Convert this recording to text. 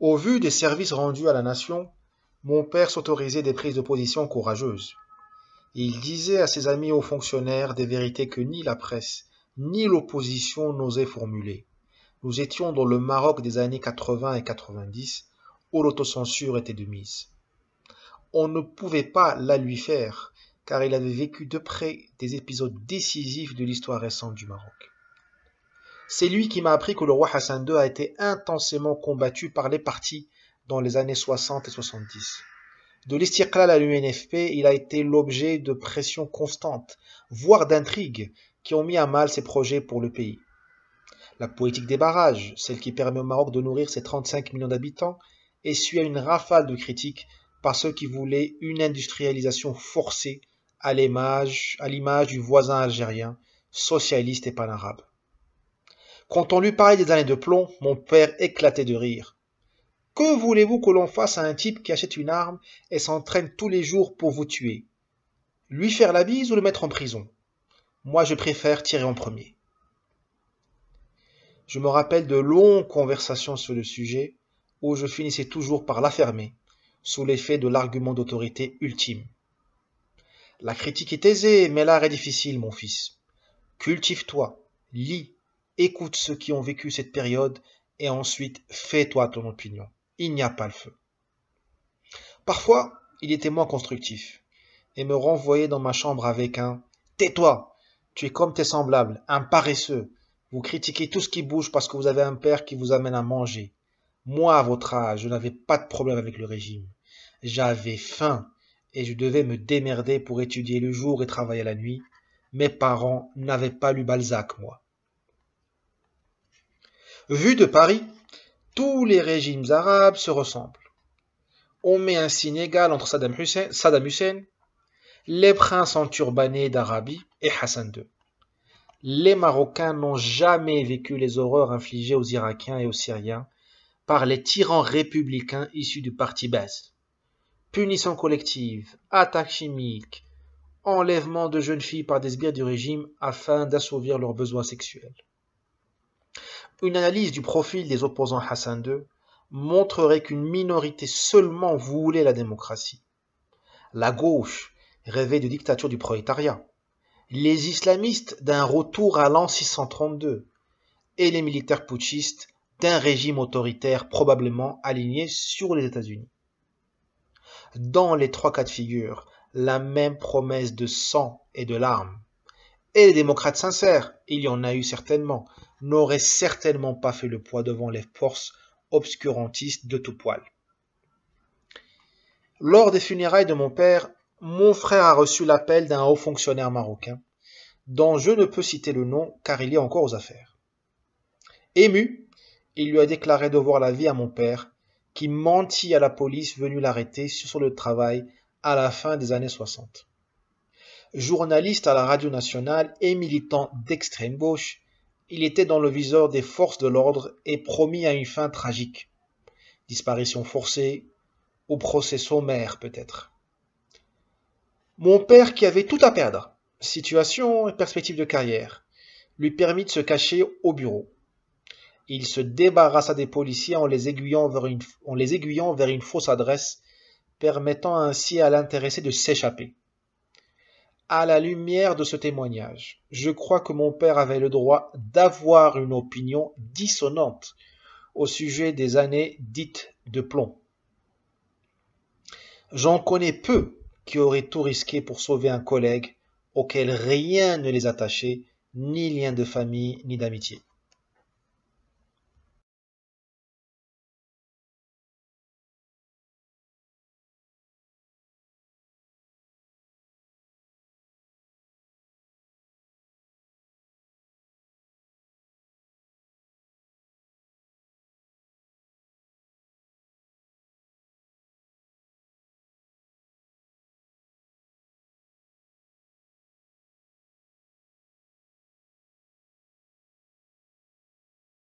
Au vu des services rendus à la nation, mon père s'autorisait des prises de position courageuses. Il disait à ses amis hauts fonctionnaires des vérités que ni la presse, ni l'opposition n'osaient formuler. Nous étions dans le Maroc des années 80 et 90, où l'autocensure était de mise. On ne pouvait pas la lui faire, car il avait vécu de près des épisodes décisifs de l'histoire récente du Maroc. C'est lui qui m'a appris que le roi Hassan II a été intensément combattu par les partis dans les années 60 et 70. De l'Istiqlal à l'UNFP, il a été l'objet de pressions constantes, voire d'intrigues, qui ont mis à mal ses projets pour le pays. La politique des barrages, celle qui permet au Maroc de nourrir ses 35 millions d'habitants, est à une rafale de critiques par ceux qui voulaient une industrialisation forcée à l'image du voisin algérien, socialiste et panarabe. Quand on lui parlait des années de plomb, mon père éclatait de rire. Que voulez-vous que l'on fasse à un type qui achète une arme et s'entraîne tous les jours pour vous tuer Lui faire la bise ou le mettre en prison Moi, je préfère tirer en premier. Je me rappelle de longues conversations sur le sujet où je finissais toujours par l'affirmer, sous l'effet de l'argument d'autorité ultime. La critique est aisée, mais l'art est difficile, mon fils. Cultive-toi, lis, écoute ceux qui ont vécu cette période et ensuite fais-toi ton opinion. Il n'y a pas le feu. Parfois, il était moins constructif et me renvoyait dans ma chambre avec un Tais-toi, tu es comme tes semblables, un paresseux. Vous critiquez tout ce qui bouge parce que vous avez un père qui vous amène à manger. Moi, à votre âge, je n'avais pas de problème avec le régime. J'avais faim et je devais me démerder pour étudier le jour et travailler la nuit. Mes parents n'avaient pas lu Balzac, moi. Vu de Paris, tous les régimes arabes se ressemblent. On met un signe égal entre Saddam Hussein, Saddam Hussein les princes enturbanés d'Arabie et Hassan II. Les Marocains n'ont jamais vécu les horreurs infligées aux Irakiens et aux Syriens par les tyrans républicains issus du parti basse. Punition collective, attaque chimiques, enlèvement de jeunes filles par des sbires du régime afin d'assouvir leurs besoins sexuels. Une analyse du profil des opposants Hassan II montrerait qu'une minorité seulement voulait la démocratie. La gauche rêvait de dictature du prolétariat, les islamistes d'un retour à l'an 632 et les militaires putschistes d'un régime autoritaire probablement aligné sur les États-Unis. Dans les trois cas de figure, la même promesse de sang et de larmes. Et les démocrates sincères, il y en a eu certainement, n'aurait certainement pas fait le poids devant les forces obscurantistes de tout poil. Lors des funérailles de mon père, mon frère a reçu l'appel d'un haut fonctionnaire marocain, dont je ne peux citer le nom car il est encore aux affaires. Ému, il lui a déclaré devoir la vie à mon père, qui mentit à la police venue l'arrêter sur le travail à la fin des années 60. Journaliste à la radio nationale et militant d'extrême gauche, il était dans le viseur des forces de l'ordre et promis à une fin tragique. Disparition forcée ou procès sommaire peut-être. Mon père qui avait tout à perdre, situation et perspective de carrière, lui permit de se cacher au bureau. Il se débarrassa des policiers en les aiguillant vers une, en les aiguillant vers une fausse adresse, permettant ainsi à l'intéressé de s'échapper à la lumière de ce témoignage, je crois que mon père avait le droit d'avoir une opinion dissonante au sujet des années dites de plomb. J'en connais peu qui auraient tout risqué pour sauver un collègue auquel rien ne les attachait, ni lien de famille, ni d'amitié.